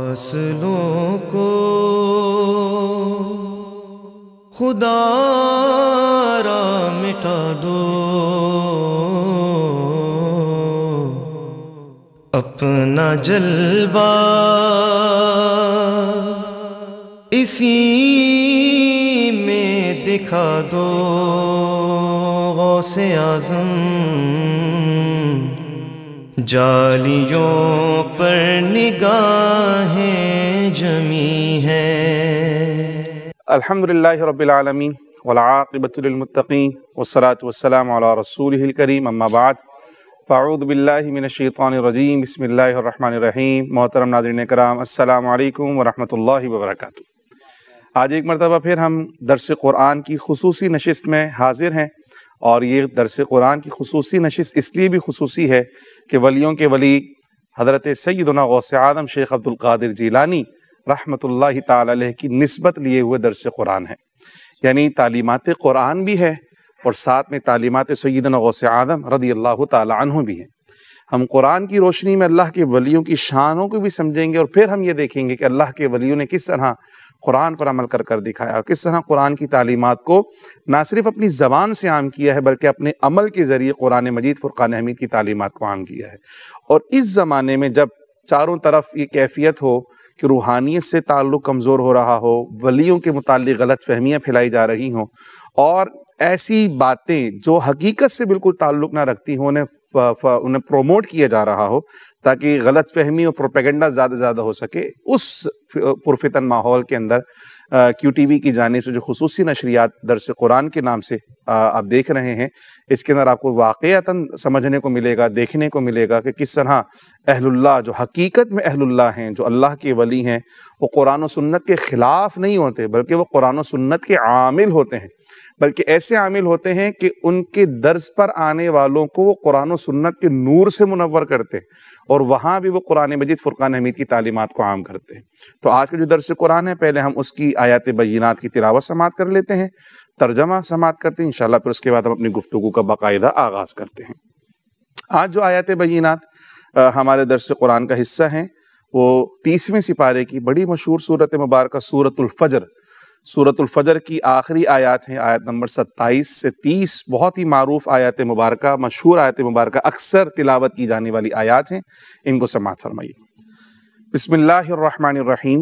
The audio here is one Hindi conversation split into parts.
फसलों को खुदा मिटा दो अपना जलवा इसी में दिखा दो से आजम जालियों पर निगाहें जमी है अल्हम्दुलिल्लाह रब्बिल आलमीन वलाक़िबतुलमतकीन वसलात वसलाम अला करीम अम्मा बाद फ़ाऊद बिल्लाहि शैतानिर रजीम बिस्मिल्लाहिर रहमानिर रहीम मोहतरम नाज़रीन कराम अस्सलाम वालेकुम व रहमतुल्लाहि व बरकातहू आज एक मरतबा फिर हम दरस क़ुरान की खसूसी नशस्त में हाजिर हैं और ये दरस कुरान की खसूस नशिस इसलिए भी खसूसी है कि वलियों के वली हज़रत सैदना गौस आदम शेख अब्दुल्कर जीलानी रहमत तस्बत की नस्बत लिए हुए दरस कुरान है यानी तालीमत कुरान भी है और साथ में तालीमत सैदना गौस आदम रदी अल्लाह तन भी हैं हम कुरान की रोशनी में अल्लाह के वलियों की शानों को भी समझेंगे और फिर हम ये देखेंगे कि अल्लाह के वलियों ने किस तरह कुरान पर अमल कर कर दिखाया और किस तरह कुरान की तालीमत को ना सिर्फ अपनी ज़बान से आम किया है बल्कि अपने अमल के ज़रिए कुरान मजीद फ़ुरान हमीद की तालीमत को आम किया है और इस ज़माने में जब चारों तरफ ये कैफियत हो कि रूहानियत से ताल्लुक़ कमज़ोर हो रहा हो वलियों के मुतल गलत फहमियाँ फैलाई जा रही हों और ऐसी बातें जो हकीकत से बिल्कुल ताल्लुक ना रखती हो उन्हें उन्हें प्रोमोट किया जा रहा हो ताकि गलत फहमी और प्रोपेगेंडा ज़्यादा से ज़्यादा हो सके उस पुरफितन माहौल के अंदर क्यू टी वी की जानब से जो खसूसी नशरियात दरस कुरान के नाम से आप देख रहे हैं इसके अंदर आपको वाक़ता समझने को मिलेगा देखने को मिलेगा कि किस तरह अहलुल्ला जो हकीकत में अहलुल्ला हैं जो अल्लाह के वली हैं वो कुरान सन्नत के ख़िलाफ़ नहीं होते बल्कि वो कुरान सन्नत के आमिल होते हैं बल्कि ऐसे आमिल होते हैं कि उनके दर्ज पर आने वालों को वो कुरान सन्नत के नूर से मुनवर करते हैं और वहाँ भी वो कुरान मजीद फुरकान हमीद की तालीमत को आम करते हैं तो आज का जो दर्स कुरान है पहले हम उसकी आयात बीनात की तिलावत समात कर लेते हैं तर्जमा समाप्त करते हैं इंशाल्लाह फिर उसके बाद हम अपनी गुफ्तु का बाकायदा आगाज़ करते हैं आज जो आयत बयीनात हमारे दरस कुरान का हिस्सा हैं वो तीसवें सिपारे की बड़ी मशहूर सूरत मुबारक सूरतुल्फ़जर सूरतुलफ़र की आखिरी आयत हैं आयत नंबर सत्ताईस से तीस बहुत ही मरूफ आयत मुबारक मशहूर आयत मुबारक अक्सर तिलावत की जाने वाली आयत हैं इनको समात फरमाइए बसमीम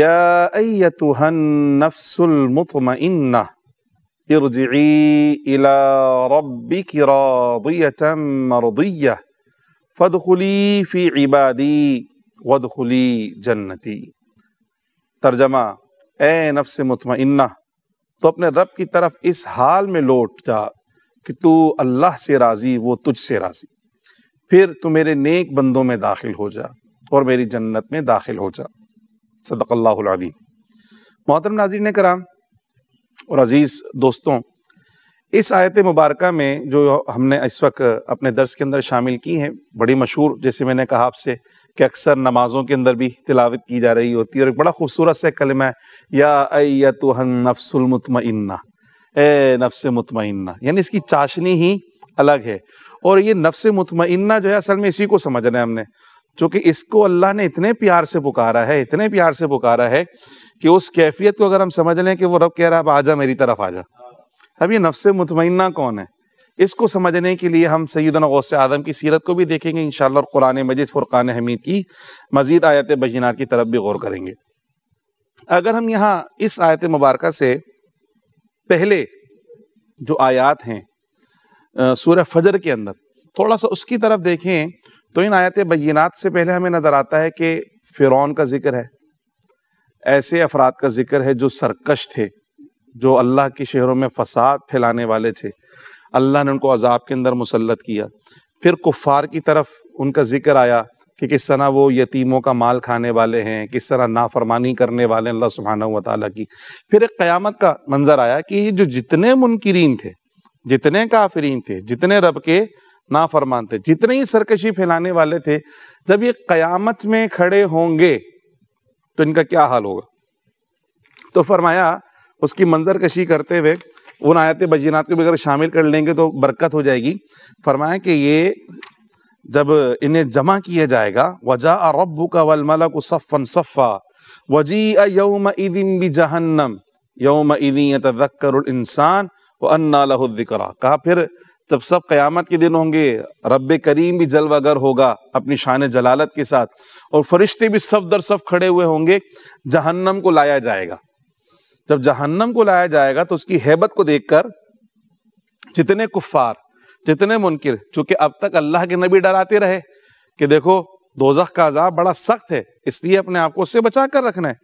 या नफ़सुलमतमन्ना ارجعي إلى ربك راضية مرضية फदखुली फ़ी इबादी वदखुली जन्नती तर्जमा ए नफ्स मुतमन्ना तो अपने रब की तरफ इस हाल में लौट जा कि तू अल्लाह से राज़ी वो तुझ से राज़ी फिर तू मेरे नेक बंदों में दाखिल हो जा और मेरी जन्नत में दाखिल हो जा सदक़ल्लादीम मोहतरम नाजिन कराम और अज़ीज़ दोस्तों इस आयत मुबारक में जो हमने इस वक्त अपने दर्स के अंदर शामिल की है बड़ी मशहूर जैसे मैंने कहा आपसे कि अक्सर नमाज़ों के अंदर भी तिलावत की जा रही होती है और एक बड़ा खूबसूरत सा कलम है या अयतुहन नफ्सुलमतमन्ना ए नफ्स मुतमन्ना यानी इसकी चाशनी ही अलग है और ये नफ्स मुतमन्ना जो है असल में इसी को समझना है हमने चूंकि इसको अल्लाह ने इतने प्यार से पुकारा है इतने प्यार से पुकारा है कि उस कैफियत को अगर हम समझ लें कि वो रब कह रहा है अब आजा मेरी तरफ आजा हाँ। अब ये नफ्स मुतमना कौन है इसको समझने के लिए हम सैदन गौसे आदम की सीरत को भी देखेंगे इन और कुरान मजिद फ़ुरक़ान हमीद की मज़ीद आयत बजीनार की तरफ भी गौर करेंगे अगर हम यहाँ इस आयत मुबारक से पहले जो आयात हैं सूर्य फजर के अंदर थोड़ा सा उसकी तरफ देखें तो इन आयत बयनात से पहले हमें नज़र आता है कि फ़िरौन का जिक्र है ऐसे अफराद का जिक्र है जो सरकश थे जो अल्लाह के शहरों में फसाद फैलाने वाले थे अल्लाह ने उनको अजाब के अंदर मुसलत किया फिर कुफ़ार की तरफ उनका जिक्र आया कि किस तरह वो यतीमों का माल खाने वाले हैं किस तरह नाफरमानी करने वाले हैं अल्लाह सुबहाना वाली की फिर एक क़्यामत का मंज़र आया कि जो जितने मुनकरीन थे जितने काफरीन थे जितने रब के नाफरमान थे जितने ही सरकशी फैलाने वाले थे जब ये क़यामत में खड़े होंगे तो इनका क्या हाल होगा तो फरमाया उसकी मंजर कशी करते हुए उन आयत बजीनात को भी अगर शामिल कर लेंगे तो बरकत हो जाएगी फरमाया कि ये जब इन्हें जमा किया जाएगा वजा रबू का वलमला को सफ़न सफ़ा वजी अम इदिन भी जहन्नम यौम इदी तदक्कर इंसान व अन्ना लहुद्दिकरा कहा फिर तब सब क़यामत के दिन होंगे रब करीम भी जलवागर होगा अपनी शान जलालत के साथ और फरिश्ते भी सब दर सब खड़े हुए होंगे जहन्नम को लाया जाएगा जब जहन्नम को लाया जाएगा तो उसकी हैबत को देखकर जितने कुफ़ार जितने मुनकर चूंकि अब तक अल्लाह के नबी डराते रहे कि देखो दोजह का अजाब बड़ा सख्त है इसलिए अपने आप को उससे बचा कर रखना है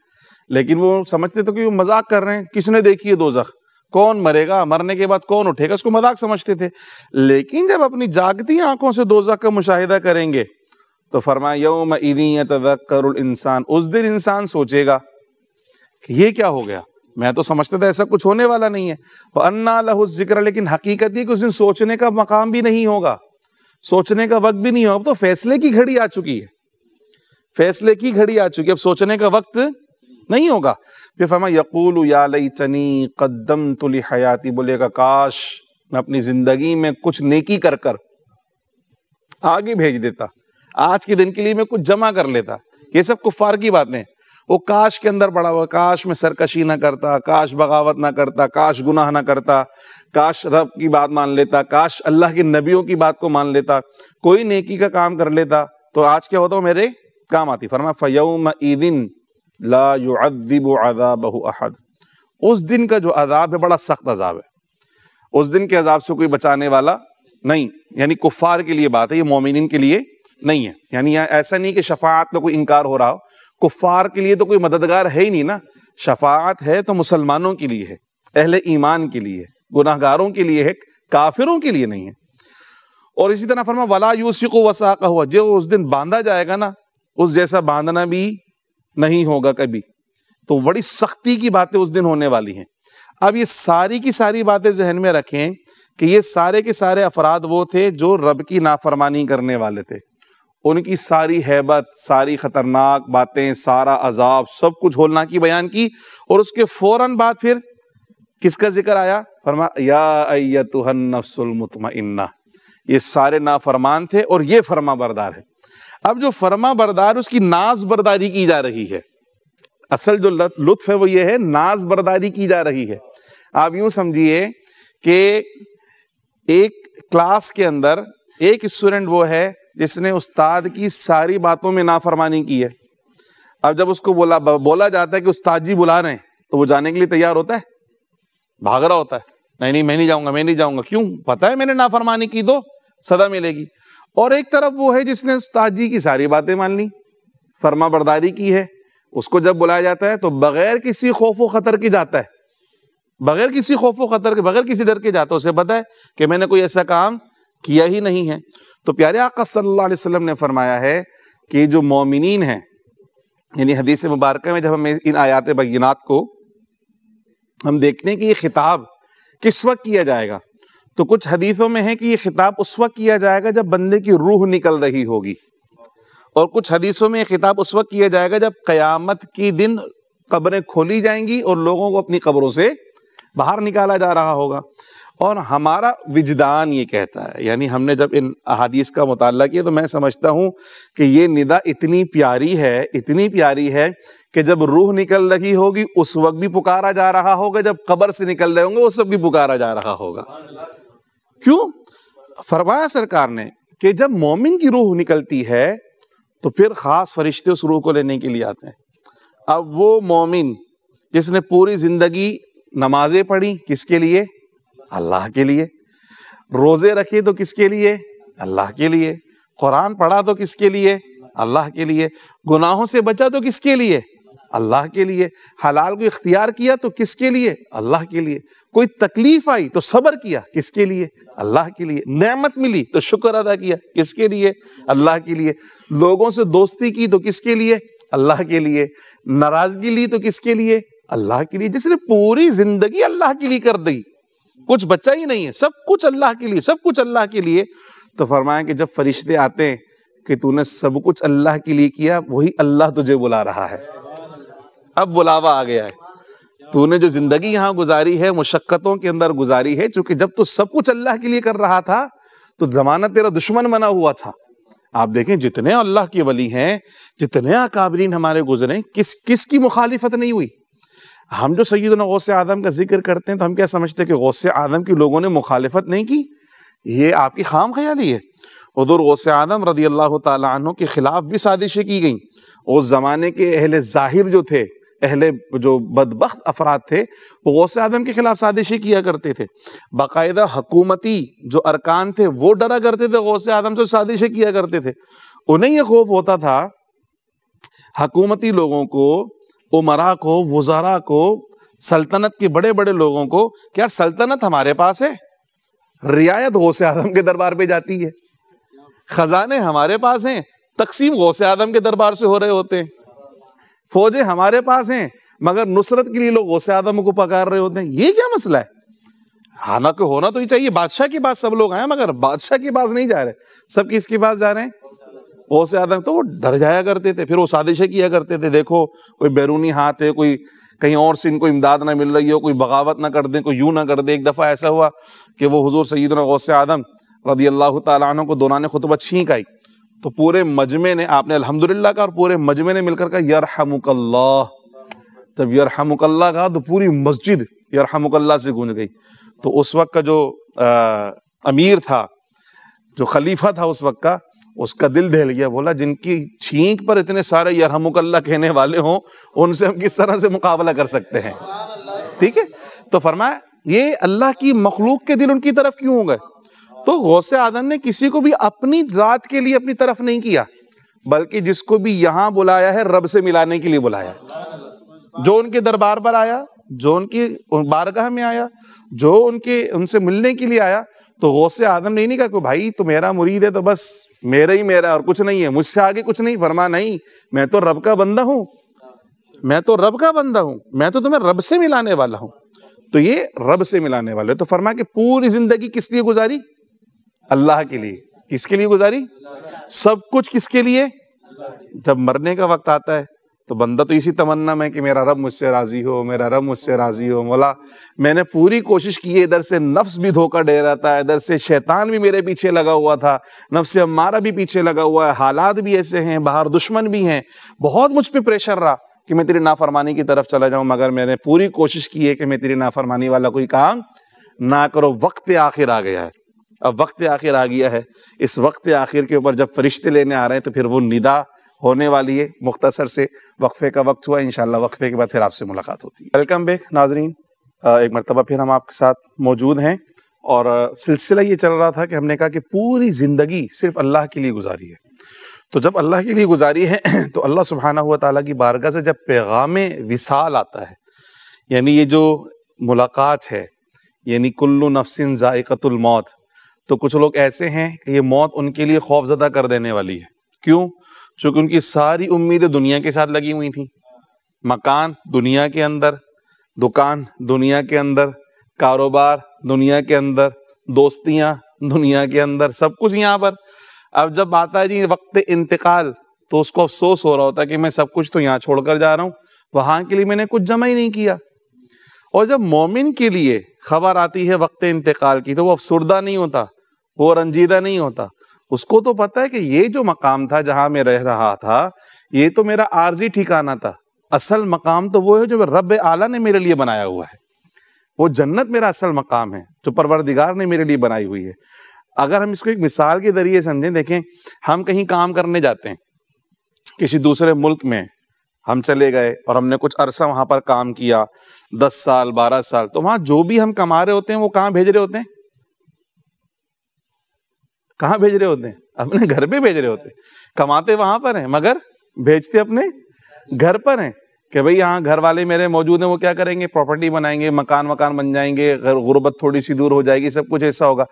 लेकिन वो समझते थे तो कि वो मजाक कर रहे हैं किसने देखी है दोजख कौन मरेगा मरने के बाद कौन उठेगा उसको मजाक समझते थे लेकिन जब अपनी जागती आंखों से दोजख का मुशाहिदा करेंगे तो फरमाया उस दिन इंसान सोचेगा कि ये क्या हो गया मैं तो समझता था ऐसा कुछ होने वाला नहीं है वह अन्ना लहु जिक्र लेकिन हकीकत ये कि उस दिन सोचने का मकाम भी नहीं होगा सोचने का वक्त भी नहीं होगा अब तो फैसले की घड़ी आ चुकी है फैसले की घड़ी आ चुकी है अब सोचने का वक्त नहीं होगा फिर फरमा यकूल यालई चनी तनी कदम तुली हयाती बोलेगा काश मैं अपनी ज़िंदगी में कुछ नेकी कर कर आगे भेज देता आज के दिन के लिए मैं कुछ जमा कर लेता ये सब कुफार की बातें वो काश के अंदर पड़ा हुआ काश में सरकशी ना करता काश बगावत ना करता काश गुनाह ना करता काश रब की बात मान लेता काश अल्लाह के नबियों की बात को मान लेता कोई नेकी का काम कर लेता तो आज क्या होता हो मेरे काम आती फरमा फ़यम ईदिन ला युद्दिब अहद उस दिन का जो अजाब है बड़ा सख्त अजाब है उस दिन के अजाब से कोई बचाने वाला नहीं यानी कुफ़ार के लिए बात है ये मोमिन के लिए नहीं है यानी यहाँ ऐसा नहीं कि शफात में कोई इनकार हो रहा हो कुफ़ार के लिए तो कोई मददगार है ही नहीं ना शफात है तो मुसलमानों के लिए है अहल ईमान के लिए है गुनाहगारों के लिए है काफिरों के लिए नहीं है और इसी तरह फरमा वला यूसी को वसा का हुआ जो उस दिन बांधा जाएगा ना उस जैसा बांधना भी नहीं होगा कभी तो बड़ी सख्ती की बातें उस दिन होने वाली हैं अब ये सारी की सारी बातें जहन में रखें कि ये सारे के सारे अफराद वो थे जो रब की नाफरमानी करने वाले थे उनकी सारी हैबत सारी खतरनाक बातें सारा अजाब सब कुछ होलना की बयान की और उसके फौरन बाद फिर किसका जिक्र आया फरमा या तुहन नफसुल ये सारे नाफरमान थे और ये फरमा बरदार है अब जो फर्मा बरदार उसकी नाज बरदारी की जा रही है असल जो लुत्फ है वो ये है नाज बरदारी की जा रही है आप यूं समझिए कि एक क्लास के अंदर एक स्टूडेंट वो है जिसने उस्ताद की सारी बातों में नाफरमानी की है अब जब उसको बोला बोला जाता है कि उस्ताद जी बुला रहे हैं तो वो जाने के लिए तैयार होता है भाग रहा होता है नहीं नहीं मैं नहीं जाऊंगा मैं नहीं जाऊंगा क्यों पता है मैंने नाफरमानी की तो सदा मिलेगी और एक तरफ वो है जिसने उस्ताद जी की सारी बातें मान ली फर्मा बरदारी की है उसको जब बुलाया जाता है तो बगैर किसी खौफ व खतर के जाता है बगैर किसी खौफ व खतर के बगैर किसी डर के जाता है उसे पता है कि मैंने कोई ऐसा काम किया ही नहीं है तो प्यारे आका सल्लल्लाहु अलैहि वसल्लम ने फरमाया है कि जो मोमिन हैं यानी हदीस मुबारक में जब हम इन आयात बैनात को हम देखते हैं कि ये खिताब किस वक्त किया जाएगा तो कुछ हदीसों में है कि यह खिताब उस वक्त किया जाएगा जब बंदे की रूह निकल रही होगी और कुछ हदीसों में यह खिताब उस वक्त किया जाएगा जब कयामत की दिन कब्रें खोली जाएंगी और लोगों को अपनी कब्रों से बाहर निकाला जा रहा होगा और हमारा विजदान ये कहता है यानी हमने जब इन अहादीस का मुताल किया तो मैं समझता हूँ कि ये निदा इतनी प्यारी है इतनी प्यारी है कि जब रूह निकल रही होगी उस वक्त भी पुकारा जा रहा होगा जब कब्र से निकल रहे होंगे उस वक्त भी पुकारा जा रहा होगा क्यों फरमाया सरकार ने कि जब मोमिन की रूह निकलती है तो फिर खास फरिश्ते उस रूह को लेने के लिए आते हैं अब वो मोमिन जिसने पूरी जिंदगी नमाजें पढ़ी किसके लिए अल्लाह के लिए रोजे रखे तो किसके लिए अल्लाह के लिए कुरान पढ़ा तो किसके लिए अल्लाह के लिए गुनाहों से बचा तो किसके लिए अल्लाह के लिए हलाल को इख्तियार किया तो किसके लिए अल्लाह के लिए कोई तकलीफ आई तो सब्र किया किसके लिए अल्लाह के लिए नेमत मिली तो शुक्र अदा किया किसके लिए अल्लाह के लिए लोगों से दोस्ती की तो किसके लिए अल्लाह के लिए नाराजगी ली तो किसके लिए अल्लाह के लिए जिसने पूरी जिंदगी अल्लाह के लिए कर दी कुछ बचा ही नहीं है सब कुछ अल्लाह के लिए सब कुछ अल्लाह के लिए तो फरमाया कि जब फरिश्ते आते हैं कि तूने सब कुछ अल्लाह के लिए किया वही अल्लाह तुझे बुला रहा है अब बुलावा आ गया है तूने जो जिंदगी यहाँ गुजारी है मुशक्क़तों के अंदर गुजारी है चूंकि जब तू सब कुछ अल्लाह के लिए कर रहा था तो जमाना तेरा दुश्मन बना हुआ था आप देखें जितने अल्लाह के वली हैं जितने अकाबरीन हमारे गुजरे किस किस की मुखालिफत नहीं हुई हम जो सईद गौसे आदम का जिक्र करते हैं तो हम क्या समझते हैं कि गौसे आदम की लोगों ने मुखालफत नहीं की ये आपकी खाम ख्याली है उधर गौसे आदम रदी अल्लाह तु के ख़िलाफ़ भी साजिशें की गई उस ज़माने के अहल ज़ाहिर जो थे अहले जो बदबख्त अफराद थे वो गौस आदम के खिलाफ साजिशें किया करते थे बाकायदा हकूमती जो अरकान थे वो डरा करते थे गौस आदम से साजिशें किया करते थे उन्हें ये खौफ होता था हकूमती लोगों को उमरा को वजारा को सल्तनत के बड़े बड़े लोगों को कि यार सल्तनत हमारे पास है रियायत गौस आदम के दरबार पर जाती है खजाने हमारे पास हैं तकसीम गौस आदम के दरबार से हो रहे होते हैं फौजें हमारे पास हैं मगर नुसरत के लिए लोग गौसे आदम को पकार रहे होते हैं ये क्या मसला है हालांकि होना तो ही चाहिए बादशाह के पास सब लोग आए मगर बादशाह के पास नहीं जा रहे सब किसके पास जा रहे हैं ओसे आदम तो वो डर जाया करते थे फिर वो साजिशें किया करते थे देखो कोई बैरूनी हाथ है कोई कहीं और से इनको इमदाद ना मिल रही हो कोई बगावत ना कर दे कोई यूं ना कर दे एक दफ़ा ऐसा हुआ कि वो हजूर सईदना गौसे आदम रदी अल्लाह तन को दोनों ने खुतबा छींक आई तो पूरे मजमे ने आपने अल्हम्दुलिल्लाह का और पूरे मजमे ने मिलकर कहा यरहमुकल्ला जब यरहमुकल्ला कहा तो पूरी मस्जिद यरहमुकल्ला से गूंज गई तो उस वक्त का जो आ, अमीर था जो खलीफा था उस वक्त का उसका दिल ढहल गया बोला जिनकी छींक पर इतने सारे यरहमुकल्ला कहने वाले हों उनसे हम किस तरह से मुकाबला कर सकते हैं ठीक है तो फरमाया ये अल्लाह की मखलूक के दिल उनकी तरफ क्यों हो गए तो गौसे आदम ने किसी को भी अपनी जात के लिए अपनी तरफ नहीं किया बल्कि जिसको भी यहां बुलाया है रब से मिलाने के लिए बुलाया जो उनके दरबार पर आया जो उनकी बारगाह में आया जो उनके उनसे मिलने के लिए आया तो गौसे आदम ने नहीं कहा कि भाई तो मेरा मुरीद है तो बस मेरा ही मेरा और कुछ नहीं है मुझसे आगे कुछ नहीं फरमा नहीं मैं तो रब का बंदा हूं मैं तो रब का बंदा हूं मैं तो तुम्हें रब से मिलाने वाला हूं तो ये रब से मिलाने वाले तो फरमा के पूरी जिंदगी किस लिए गुजारी अल्लाह के लिए किसके लिए गुजारी सब कुछ किसके लिए जब मरने का वक्त आता है तो बंदा तो इसी तमन्ना में कि मेरा रब मुझसे राजी हो मेरा रब मुझसे राजी हो मौला मैंने पूरी कोशिश की है इधर से नफ्स भी धोखा दे रहा था इधर से शैतान भी मेरे पीछे लगा हुआ था नफ्स हमारा भी पीछे लगा हुआ है हालात भी ऐसे हैं बाहर दुश्मन भी हैं बहुत मुझ पर प्रेशर रहा कि मैं तेरी नाफरमानी की तरफ चला जाऊं मगर मैंने पूरी कोशिश की है कि मैं तेरी नाफरमानी वाला कोई काम ना करो वक्त आखिर आ गया है अब वक्त आखिर आ गया है इस वक्त आखिर के ऊपर जब फरिश्ते लेने आ रहे हैं तो फिर वो निदा होने वाली है मुख्तसर से वक्फे का वक्त हुआ इन वक्फे के बाद फिर आपसे मुलाकात होती है वेलकम बेक नाजरीन एक मरतबा फिर हम आपके साथ मौजूद हैं और सिलसिला ये चल रहा था कि हमने कहा कि पूरी ज़िंदगी सिर्फ अल्लाह के लिए गुजारी है तो जब अल्लाह के लिए गुजारी है तो अल्लाह सुबहाना हुआ ताली की बारगाह से जब पैगाम विसाल आता है यानी ये जो मुलाकात है यानी कुल्लु नफसिन ज़ायक़तुलमौत तो कुछ लोग ऐसे हैं कि ये मौत उनके लिए खौफजदा कर देने वाली है क्यों चूंकि उनकी सारी उम्मीदें दुनिया के साथ लगी हुई थी मकान दुनिया के अंदर दुकान दुनिया के अंदर कारोबार दुनिया के अंदर दोस्तियाँ दुनिया के अंदर सब कुछ यहाँ पर अब जब आता है जी वक्त इंतकाल तो उसको अफसोस हो रहा होता है कि मैं सब कुछ तो यहाँ छोड़कर जा रहा हूँ वहाँ के लिए मैंने कुछ जमा ही नहीं किया और जब मोमिन के लिए खबर आती है वक्त इंतकाल की तो वो अफसरदा नहीं होता वो रंजीदा नहीं होता उसको तो पता है कि ये जो मकाम था जहां मैं रह रहा था ये तो मेरा आर्जी ठिकाना था असल मकाम तो वो है जो रब आला ने मेरे लिए बनाया हुआ है वो जन्नत मेरा असल मकाम है जो परवरदिगार ने मेरे लिए बनाई हुई है अगर हम इसको एक मिसाल के जरिए समझें देखें हम कहीं काम करने जाते हैं किसी दूसरे मुल्क में हम चले गए और हमने कुछ अरसा वहाँ पर काम किया दस साल बारह साल तो वहाँ जो भी हम कमा रहे होते हैं वो कहाँ भेज रहे होते हैं कहाँ भेज रहे होते हैं अपने घर पे भेज रहे होते हैं कमाते वहां पर हैं मगर भेजते अपने घर पर हैं कि भाई यहाँ घर वाले मेरे मौजूद हैं वो क्या करेंगे प्रॉपर्टी बनाएंगे मकान वकान बन जाएंगे गुर्बत थोड़ी सी दूर हो जाएगी सब कुछ ऐसा होगा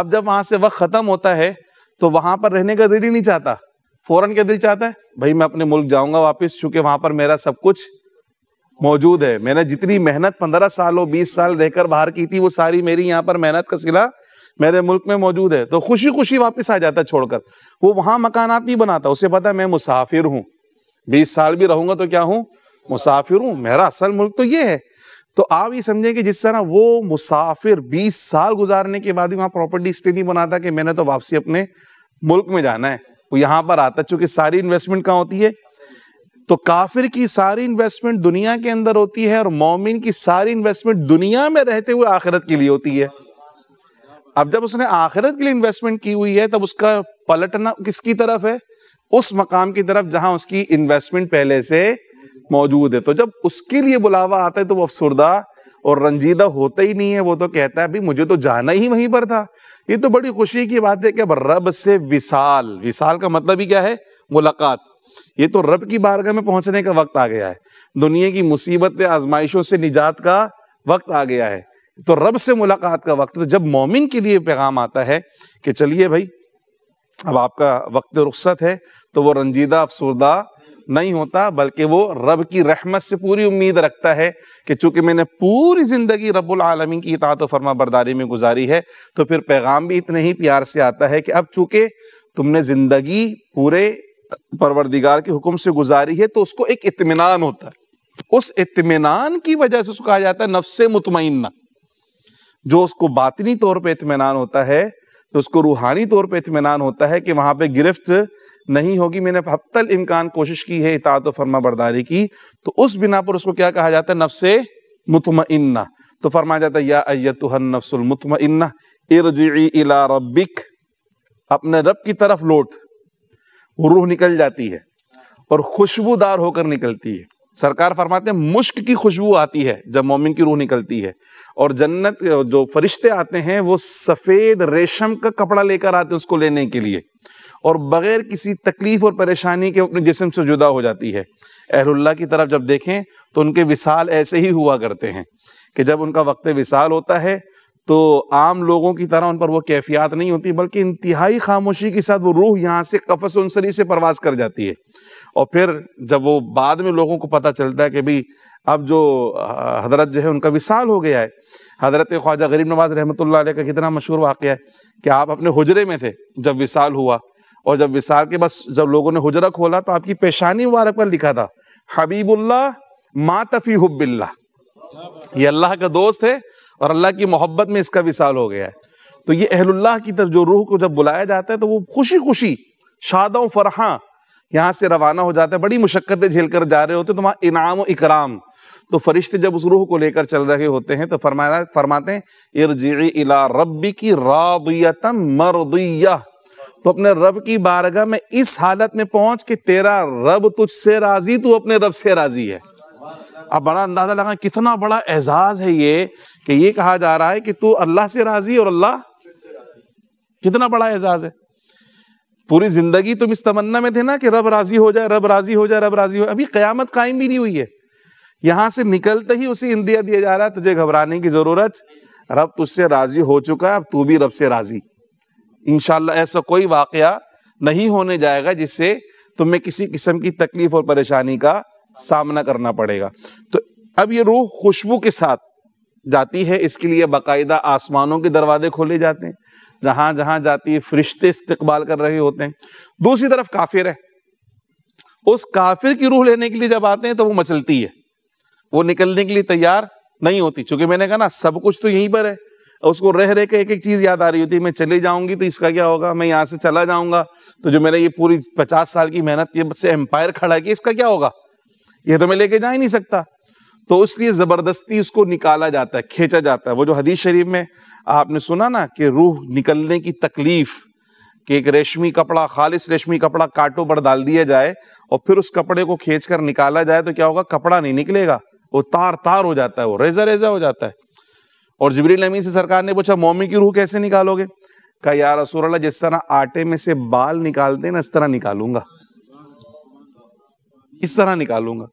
अब जब वहाँ से वक्त ख़त्म होता है तो वहाँ पर रहने का दिल ही नहीं चाहता फ़ौरन क्या दिल चाहता है भाई मैं अपने मुल्क जाऊँगा वापस चूंकि वहाँ पर मेरा सब कुछ मौजूद है मैंने जितनी मेहनत पंद्रह सालों बीस साल रहकर बाहर की थी वो सारी मेरी यहाँ पर मेहनत का सिला मेरे मुल्क में मौजूद है तो खुशी खुशी वापस आ जाता छोड़कर वो वहां मकानात नहीं बनाता उसे पता मैं मुसाफिर हूँ बीस साल भी रहूंगा तो क्या हूँ मुसाफिर हूँ मेरा असल मुल्क तो ये है तो आप ये समझें कि जिस तरह वो मुसाफिर 20 साल गुजारने के बाद वहां प्रॉपर्टी इसलिए नहीं बनाता कि मैंने तो वापसी अपने मुल्क में जाना है वो यहाँ पर आता चूंकि सारी इन्वेस्टमेंट कहाँ होती है तो काफिर की सारी इन्वेस्टमेंट दुनिया के अंदर होती है और मोमिन की सारी इन्वेस्टमेंट दुनिया में रहते हुए आखिरत के लिए होती है अब जब उसने आखिरत के लिए इन्वेस्टमेंट की हुई है तब उसका पलटना किसकी तरफ है उस मकाम की तरफ जहां उसकी इन्वेस्टमेंट पहले से मौजूद है तो जब उसके लिए बुलावा आता है तो वो अफसरदा और रंजीदा होता ही नहीं है वो तो कहता है भी मुझे तो जाना ही वहीं पर था ये तो बड़ी खुशी की बात है कि अब रब से विशाल विशाल का मतलब ही क्या है मुलाकात ये तो रब की बारगाह में पहुंचने का वक्त आ गया है दुनिया की मुसीबत आजमाइशों से निजात का वक्त आ गया है तो रब से मुलाकात का वक्त तो जब मोमिन के लिए पैगाम आता है कि चलिए भाई अब आपका वक्त रुख्सत है तो वो रंजीदा अफसरदा नहीं होता बल्कि वो रब की रहमत से पूरी उम्मीद रखता है कि चूंकि मैंने पूरी ज़िंदगी रब्बुल आलमीन की इतात फरमा बरदारी में गुजारी है तो फिर पैगाम भी इतने ही प्यार से आता है कि अब चूंकि तुमने ज़िंदगी पूरे परवरदिगार के हुक्म से गुजारी है तो उसको एक इतमान होता है उस इतमान की वजह से उसको कहा जाता है नफ्स मुतमना जो उसको बातनी तौर पे इतमान होता है तो उसको रूहानी तौर पे इतमान होता है कि वहाँ पे गिरफ्त नहीं होगी मैंने हफ्तल इम्कान कोशिश की है इतात फर्मा बरदारी की तो उस बिना पर उसको क्या कहा जाता है मुतम इन्ना तो फरमाया जाता है या अयतुहन नफ्सुल इला रबिक अपने रब की तरफ लौट रूह निकल जाती है और खुशबूदार होकर निकलती है सरकार फरमाते हैं मुश्क की खुशबू आती है जब मोमिन की रूह निकलती है और जन्नत जो फरिश्ते आते हैं वो सफ़ेद रेशम का कपड़ा लेकर आते हैं उसको लेने के लिए और बगैर किसी तकलीफ और परेशानी के अपने जिसम से जुदा हो जाती है अहरुल्ला की तरफ जब देखें तो उनके विसाल ऐसे ही हुआ करते हैं कि जब उनका वक्त विसाल होता है तो आम लोगों की तरह उन पर वो कैफियत नहीं होती बल्कि इंतहाई खामोशी के साथ वो रूह यहाँ से कफस उनसरी से परवास कर जाती है और फिर जब वो बाद में लोगों को पता चलता है कि भाई अब जो हजरत जो है उनका विशाल हो गया है हजरत ख्वाजा गरीब नवाज रहमत का कितना मशहूर वाक़ है कि आप अपने हजरे में थे जब विशाल हुआ और जब विशाल के बस जब लोगों ने हजरा खोला तो आपकी पेशानी मुबारक पर लिखा था हबीबुल्ला मातफ़ी हब्बिल्ला ये अल्लाह का दोस्त है और अल्लाह की मोहब्बत में इसका विशाल हो गया है तो ये अहलुल्लाह की तरफ जो रूह को जब बुलाया जाता है तो वो खुशी खुशी शादों फरहा यहाँ से रवाना हो जाते हैं बड़ी मुशक्क़तें झेल कर जा रहे होते हैं तो वहाँ इनाम इकराम तो फरिश्ते जब उस रूह को लेकर चल रहे होते हैं तो फरमाया फरमाते हैं इरजी इला रब्बी की राबियतम मरदिया तो अपने रब की बारगाह में इस हालत में पहुंच के तेरा रब तुझसे राजी तू अपने रब से राजी है अब बड़ा अंदाजा लगा कितना बड़ा एजाज है ये कि ये कहा जा रहा है कि तू अल्लाह से राजी और अल्लाह कितना बड़ा एजाज है पूरी जिंदगी तुम इस तमन्ना में थे ना कि रब राजी हो जाए रब राजी हो जाए रब राजी हो अभी कयामत कायम भी नहीं हुई है यहां से निकलते ही उसे इंदिया दिया जा रहा है तुझे घबराने की जरूरत रब तुझसे राजी हो चुका है अब तू भी रब से राजी इनशाला ऐसा कोई वाकया नहीं होने जाएगा जिससे तुम्हें किसी किस्म की तकलीफ और परेशानी का सामना करना पड़ेगा तो अब ये रूह खुशबू के साथ जाती है इसके लिए बाकायदा आसमानों के दरवाजे खोले जाते हैं जहां जहां जाती है फरिश्ते इस्तकबाल कर रहे होते हैं दूसरी तरफ काफिर है उस काफिर की रूह लेने के लिए जब आते हैं तो वो मचलती है वो निकलने के लिए तैयार नहीं होती चूंकि मैंने कहा ना सब कुछ तो यहीं पर है उसको रह रह के एक एक चीज़ याद आ रही होती है मैं चली जाऊंगी तो इसका क्या होगा मैं यहाँ से चला जाऊंगा तो जो मैंने ये पूरी पचास साल की मेहनत ये एम्पायर खड़ा किया इसका क्या होगा ये तो मैं लेके जा ही नहीं सकता तो इसलिए जबरदस्ती उसको निकाला जाता है खींचा जाता है वो जो हदीस शरीफ में आपने सुना ना कि रूह निकलने की तकलीफ कि एक रेशमी कपड़ा खालिश रेशमी कपड़ा कांटों पर डाल दिया जाए और फिर उस कपड़े को खींच कर निकाला जाए तो क्या होगा कपड़ा नहीं निकलेगा वो तार तार हो जाता है वो रेजा रेजा हो जाता है और जबरी लमी से सरकार ने पूछा मोमी की रूह कैसे निकालोगे कहा यार रसूल जिस तरह आटे में से बाल निकालते हैं ना इस तरह निकालूंगा इस तरह निकालूंगा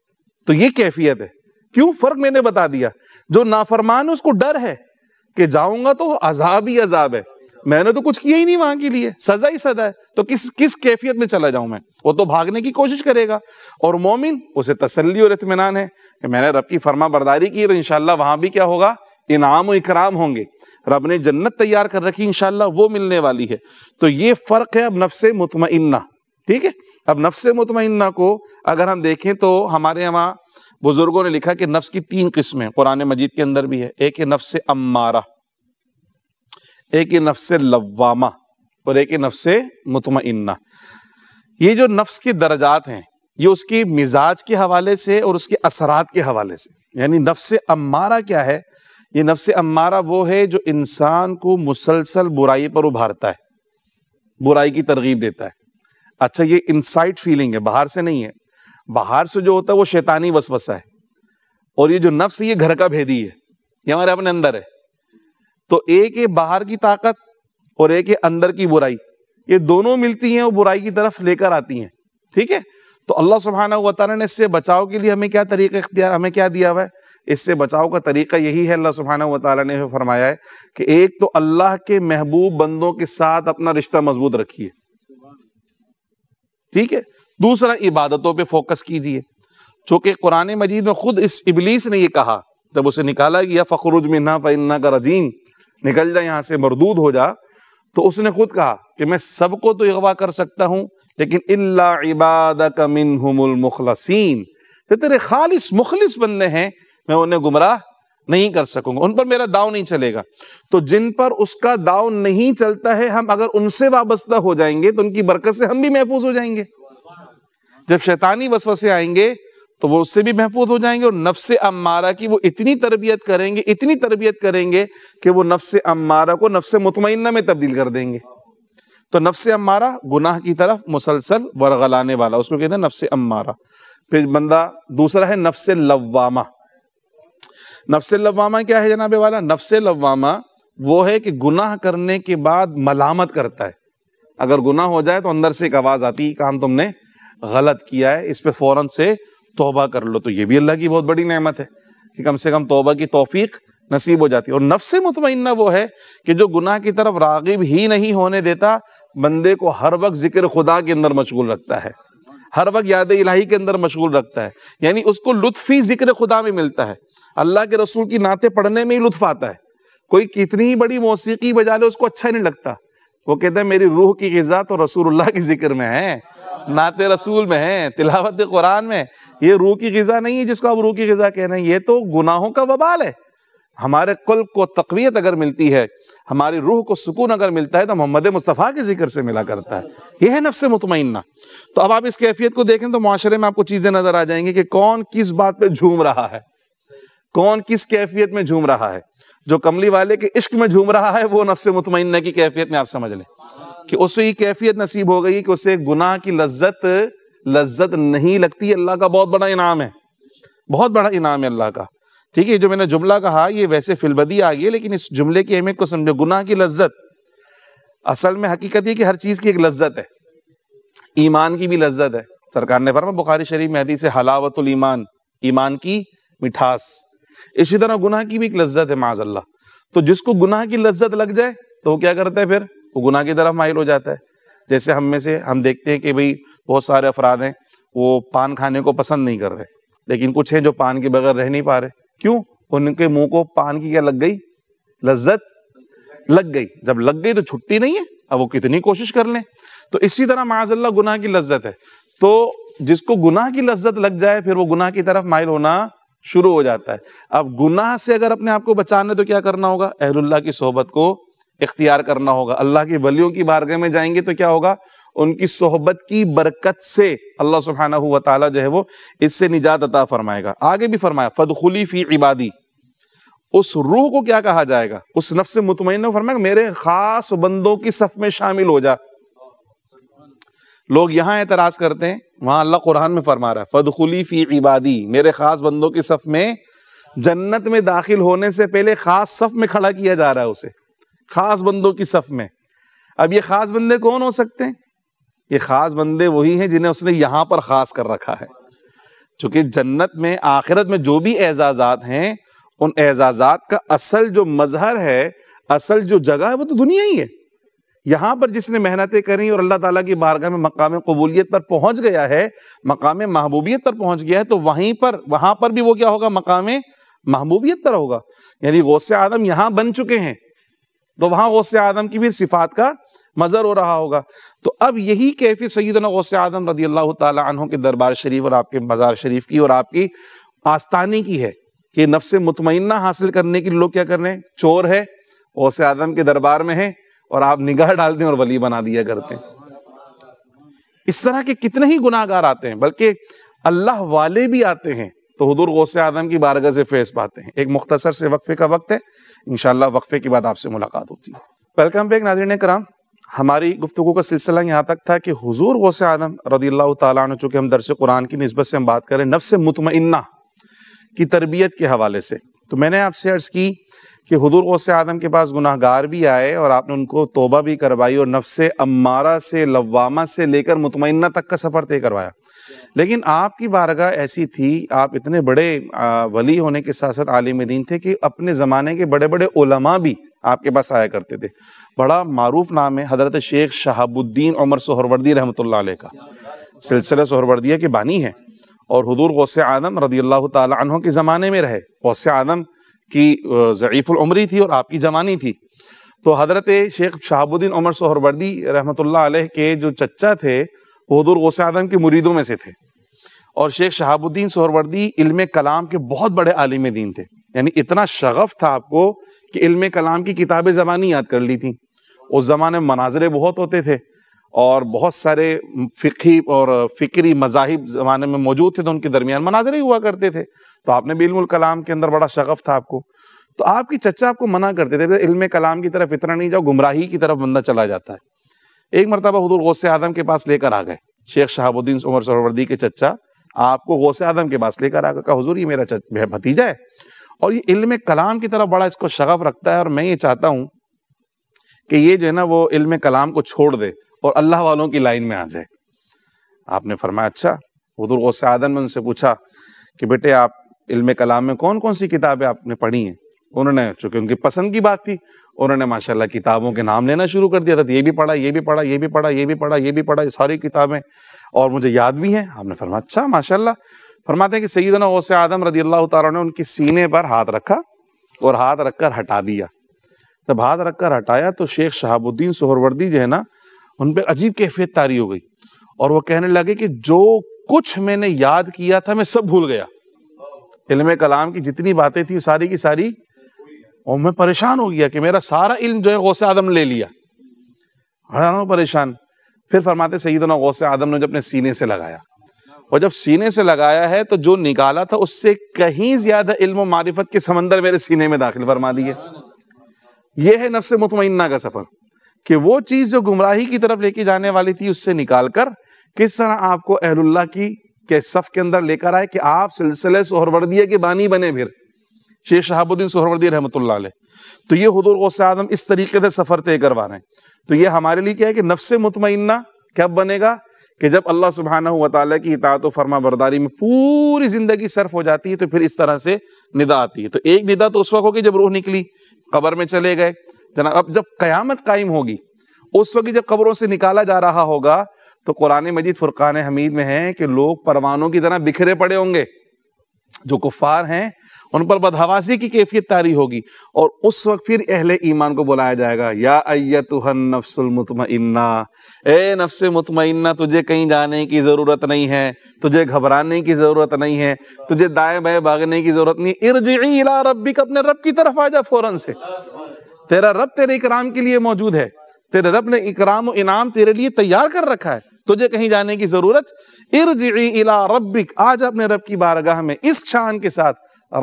तो ये कैफियत है क्यों फर्क मैंने बता दिया जो नाफरमान है उसको डर है कि जाऊंगा तो अजाब ही अजाब है मैंने तो कुछ किया ही नहीं वहां के लिए सजा ही सजा है तो किस किस कैफियत में चला जाऊं मैं वो तो भागने की कोशिश करेगा और मोमिन उसे तसल्ली और इतमान है कि मैंने रब की फरमा बरदारी की और तो इनशाला वहां भी क्या होगा इनाम इकराम होंगे रब ने जन्नत तैयार कर रखी इनशाला वो मिलने वाली है तो ये फर्क है अब नफसे मुतमिना ठीक है अब नफसे मुतमिना को अगर हम देखें तो हमारे यहाँ बुजुर्गों ने लिखा कि नफ्स की तीन किस्में कुरान मजीद के अंदर भी है एक है नफ्स अम्मारा एक है नफ्स लवामा और एक है नफ्स मुतमइन्ना ये जो नफ्स के दर्जात हैं ये उसकी मिजाज के हवाले से और उसके असरात के हवाले से यानी नफ्स अम्मारा क्या है ये नफ्स अम्मारा वो है जो इंसान को मुसलसल बुराई पर उभारता है बुराई की तरगीब देता है अच्छा ये इनसाइट फीलिंग है बाहर से नहीं है बाहर से जो होता है वो शैतानी वसवसा है और ये जो नफ्स ये घर का भेदी है ये हमारे अपने अंदर है तो एक है बाहर की ताकत और एक है अंदर की बुराई ये दोनों मिलती हैं और बुराई की तरफ लेकर आती हैं ठीक है तो अल्लाह सुबहाना तारा ने इससे बचाव के लिए हमें क्या तरीका इख्तियार हमें क्या दिया हुआ है इससे बचाव का तरीका यही है अल्लाह सुबहाना तारा ने फरमाया है कि एक तो अल्लाह के महबूब बंदों के साथ अपना रिश्ता मजबूत रखिए ठीक है दूसरा इबादतों पे फोकस कीजिए चूंकि कुरान मजीद में खुद इस इबलीस ने यह कहा जब उसे निकाला गया फ़खरुज मिन्ना फ़न्ना का रजीम निकल जा यहाँ से मरदूद हो जा तो उसने खुद कहा कि मैं सबको तो अगवा कर सकता हूँ लेकिन इल्ला इबाद का मिन मुखलसिन जो तेरे खालिस मुखलिस बंदे हैं मैं उन्हें गुमराह नहीं कर सकूंगा उन पर मेरा दाव नहीं चलेगा तो जिन पर उसका दाव नहीं चलता है हम अगर उनसे वाबस्ता हो जाएंगे तो उनकी बरकत से हम भी महफूज हो जाएंगे जब शैतानी वसवसे आएंगे तो वो उससे भी महफूज हो जाएंगे और नफ्स अम्मारा की वो इतनी तरबियत करेंगे इतनी तरबियत करेंगे कि वो नफ्स अम्मारा को नफ्स मुतमिना में तब्दील कर देंगे तो नफ्स अम्मारा गुनाह की तरफ मुसलसल वरगलाने वाला उसको कहते हैं नफ्स अम्मारा फिर बंदा दूसरा है नफ्स लवामा नफ्स लवामा क्या है जनाबे वाला नफ्स लवामा वो है कि गुनाह करने के बाद मलामत करता है अगर गुनाह हो जाए तो अंदर से एक आवाज़ आती काम तुमने गलत किया है इस पर फ़ौरन से तोबा कर लो तो ये भी अल्लाह की बहुत बड़ी नेमत है कि कम से कम तोबा की तोफ़ीक नसीब हो जाती है और नफ्स मुतमना वो है कि जो गुनाह की तरफ रागिब ही नहीं होने देता बंदे को हर वक्त जिक्र खुदा के अंदर मशगूल रखता है हर वक्त याद इलाही के अंदर मशगूल रखता है यानी उसको ही जिक्र खुदा में मिलता है अल्लाह के रसूल की नाते पढ़ने में ही लुत्फ आता है कोई कितनी ही बड़ी मौसीकी बजा ले उसको अच्छा नहीं लगता वो कहता है मेरी रूह की गज़ा तो रसूलुल्लाह की जिक्र में है नात रसूल में है तिलावत कुरान में ये रूह की गज़ा नहीं है जिसको आप रूह की गज़ा कह रहे हैं ये तो गुनाहों का वबाल है हमारे कुल को तकवीत अगर मिलती है हमारी रूह को सुकून अगर मिलता है तो मोहम्मद मुस्तफ़ा के जिक्र से मिला करता है यह है नफ्स मतमना तो अब आप इस कैफियत को देखें तो माशरे में आपको चीज़ें नज़र आ जाएंगी कि कौन किस बात पर झूम रहा है कौन किस कैफियत में झूम रहा है जो कमली वाले के इश्क में झूम रहा है वो नफ्स मुतमना की कैफियत में आप समझ लें कि उससे ये कैफियत नसीब हो गई कि उसे गुनाह की लज्जत लज्जत नहीं लगती अल्लाह का बहुत बड़ा इनाम है बहुत बड़ा इनाम है अल्लाह का ठीक है जो मैंने जुमला कहा ये वैसे फिलबदी आ गई है लेकिन इस जुमले की अहमियत को समझो गुनाह की लज्जत असल में हकीकत यह कि हर चीज़ की एक लज्जत है ईमान की भी लज्जत है सरकार ने फरमा बुखारी शरीफ में हदीस हलावतुल ईमान ईमान की मिठास इसी तरह गुनाह की भी एक लज्जत है माज अल्लाह तो जिसको गुनाह की लज्जत लग जाए तो वो क्या करते हैं फिर वो गुनाह की तरफ माइल हो जाता है जैसे हम में से हम देखते हैं कि भाई बहुत सारे अफराद हैं वो पान खाने को पसंद नहीं कर रहे लेकिन कुछ हैं जो पान के बगैर रह नहीं पा रहे क्यों उनके मुंह को पान की क्या लग गई लज्जत लग गई जब लग गई तो छुट्टी नहीं है अब वो कितनी कोशिश कर लें तो इसी तरह माजल्ला गुनाह की लज्जत है तो जिसको गुनाह की लज्जत लग जाए फिर वो गुनाह की तरफ माइल होना शुरू हो जाता है अब गुनाह से अगर अपने आप को बचाना है तो क्या करना होगा अहलुल्लाह की सोहबत को इख्तियार करना होगा अल्लाह के वलियों की बारगह में जाएंगे तो क्या होगा उनकी सोहबत की बरकत से अल्लाह सुबहाना हुआ ताला जो है वो इससे निजात अता फरमाएगा आगे भी फरमाया फदखुली फी इबादी उस रूह को क्या कहा जाएगा उस नफ से मुतमिन फरमाएगा मेरे खास बंदों की सफ में शामिल हो जा लोग यहाँ एतराज करते हैं वहां अल्लाह कुरान में फरमा रहा है फदखुली फी इबादी मेरे खास बंदों की सफ में जन्नत में दाखिल होने से पहले खास सफ में खड़ा किया जा रहा है उसे खास बंदों की सफ में अब ये खास बंदे कौन हो सकते हैं ये खास बंदे वही हैं जिन्हें उसने यहां पर खास कर रखा है चूंकि जन्नत में आखिरत में जो भी एजाजात हैं उन एजाजात का असल जो मजहर है असल जो जगह है वो तो दुनिया ही है यहाँ पर जिसने मेहनतें करी और अल्लाह ताला की बारगाह में मकाम कबूलियत पर पहुंच गया है मकाम महबूबियत पर पहुंच गया है तो वहीं पर वहां पर भी वो क्या होगा मकाम महबूबियत पर होगा यानी गौसे आदम यहाँ बन चुके हैं तो वहां गौस आदम की भी सिफात का मजर हो रहा होगा तो अब यही कैफी सईद गौस आदम रदी अल्लाह तहों के दरबार शरीफ और आपके मज़ार शरीफ की और आपकी आस्थानी की है कि नफ्स मुतमना हासिल करने के लोग क्या कर रहे हैं चोर है गौस आदम के दरबार में है और आप निगाह डालते हैं और वली बना दिया करते हैं इस तरह के कितने ही गुनाहगार आते हैं बल्कि अल्लाह वाले भी आते हैं तो हदूर गौसे आदम की बारगज फेस पाते हैं एक मुख्तसर से वक्फे का वक्त है इन वक्फे के बाद आपसे मुलाकात होती है वेलकम बैक नाजरन कराम हमारी गुफ्तु का सिलसिला यहाँ तक था कि हजूर गौसे आदम रदी अल्लाह चूँकि हम दरस कुरान की नस्बत से हम बात करें नफ्स मुतमना की तरबियत के हवाले से तो मैंने आपसे अर्ज़ की कि हजूर गौसे आदम के पास गुनाहगार भी आए और आपने उनको तोबा भी करवाई और नफ्स अम्मारा से लवामा से लेकर मुतमना तक का सफ़र तय करवाया लेकिन आपकी बारगाह ऐसी थी आप इतने बड़े वली होने के साथ साथ आलिम दीन थे कि अपने ज़माने के बड़े बड़े उलमा भी आपके पास आया करते थे बड़ा मारूफ नाम है हजरत शेख शहाबुद्दीन उमर सोहरवर्दी रहमत का सिलसिला सोहरवर्दिया के बानी है और हजूर गौस आदम रदी अल्लाह तहों के ज़माने में रहे गौस आदम की ज़यीफ़ुलमरी थी और आपकी जवानी थी तो हज़रत शेख शहाबुद्दीन उमर सोहरवर्दी रहमत के जो चचा थे ओदुर गौसे आदम के मुरीदों में से थे और शेख शहाबुद्दीन सोहरवर्दी इल्म कलाम के बहुत बड़े आलिम दीन थे यानी इतना शगफ था आपको कि इल्म कलाम की किताबें ज़बानी याद कर ली थी उस ज़माने में मनाजरे बहुत होते थे और बहुत सारे फ़िकी और फ़िक्री मजाहिब ज़माने में मौजूद थे तो उनके दरमियान मनाजरे हुआ करते थे तो आपने भी इल्म कलाम के अंदर बड़ा शगफ था आपको तो आपकी चचा आपको मना करते थे इल्म कलाम की तरफ इतना नहीं जाओ गुमराही की तरफ बंदा चला जाता है एक मरतबा हजूर गौसे आदम के पास लेकर आ गए शेख शहाबुद्दीन उमर सरवर्दी के चचा आपको गौसे आदम के पास लेकर आ गए कहा हजूर ये मेरा भतीजा है और ये इल्म कलाम की तरफ बड़ा इसको शगफ रखता है और मैं ये चाहता हूँ कि ये जो है ना वो इल्म कलाम को छोड़ दे और अल्लाह वालों की लाइन में आ जाए आपने फरमाया अच्छा हजूर गौसे आदम ने उनसे पूछा कि बेटे आप इल्म कलाम में कौन कौन सी किताबें आपने पढ़ी हैं उन्होंने चूंकि उनकी पसंद की बात थी उन्होंने माशाल्लाह किताबों के नाम लेना शुरू कर दिया था तो ये भी पढ़ा ये भी पढ़ा ये भी पढ़ा ये भी पढ़ा ये भी पढ़ा ये सारी किताबें और मुझे याद भी हैं आपने फरमा अच्छा माशाल्लाह फरमाते हैं कि सईदना ओस आदम रदी अल्लाह तारा ने उनके सीने पर हाथ रखा और हाथ रखकर हटा दिया जब हाथ रखकर हटाया तो शेख शहाबुद्दीन सोहरवर्दी जो है ना उन पर अजीब कैफियत तारी हो गई और वो कहने लगे कि जो कुछ मैंने याद किया था मैं सब भूल गया इलम कलाम की जितनी बातें थी सारी की सारी और मैं परेशान हो गया कि मेरा सारा इल्म जो है गौसे आदम ले लिया हराना परेशान फिर फरमाते सही दोनों गौसे आदम ने जब अपने सीने से लगाया और जब सीने से लगाया है तो जो निकाला था उससे कहीं ज्यादा इल्म मारिफत के समंदर मेरे सीने में दाखिल फरमा दिए यह है नफ्स मुतमना का सफर कि वो चीज जो गुमराही की तरफ लेके जाने वाली थी उससे निकाल कर किस तरह आपको अहलुल्ला की के सफ के अंदर लेकर आए कि आप सिलसिले सोहरवर्दिया के बानी बने फिर शेख शहाबुद्दीन सुहरवर्दी रहमत तो ये हदूर गौसे आजम इस तरीके से सफर तय करवा रहे हैं तो ये हमारे लिए क्या है कि नफ्स मुतमना कब बनेगा कि जब अल्लाह सुबहाना वाली की इतात फरमा बरदारी में पूरी जिंदगी सर्फ हो जाती है तो फिर इस तरह से निदा आती है तो एक निदा तो उस वक्त होगी जब रूह निकली कबर में चले गए जना अब जब कयामत कायम होगी उस वक्त जब कबरों से निकाला जा रहा होगा तो कुरान मजीद फुरकान हमीद में है कि लोग परवानों की तरह बिखरे पड़े होंगे जो कुफार हैं उन पर बदहवासी की कैफियत तारी होगी और उस वक्त फिर अहले ईमान को बुलाया जाएगा या अयतुहन नफ्सुल मुतमइन्ना ए नफ्स मुतमइन्ना तुझे कहीं जाने की ज़रूरत नहीं है तुझे घबराने की ज़रूरत नहीं है तुझे दाएं बाएं भागने की ज़रूरत नहीं इरजी इला रब्बिक अपने रब की तरफ आ जा फ़ौरन से तेरा रब तेरे इकराम के लिए मौजूद है तेरे रब ने इकराम इनाम तेरे लिए तैयार कर रखा है तुझे कहीं जाने की जरूरत इला रब्बिक आज अपने रब की बारगाह में इस शान के साथ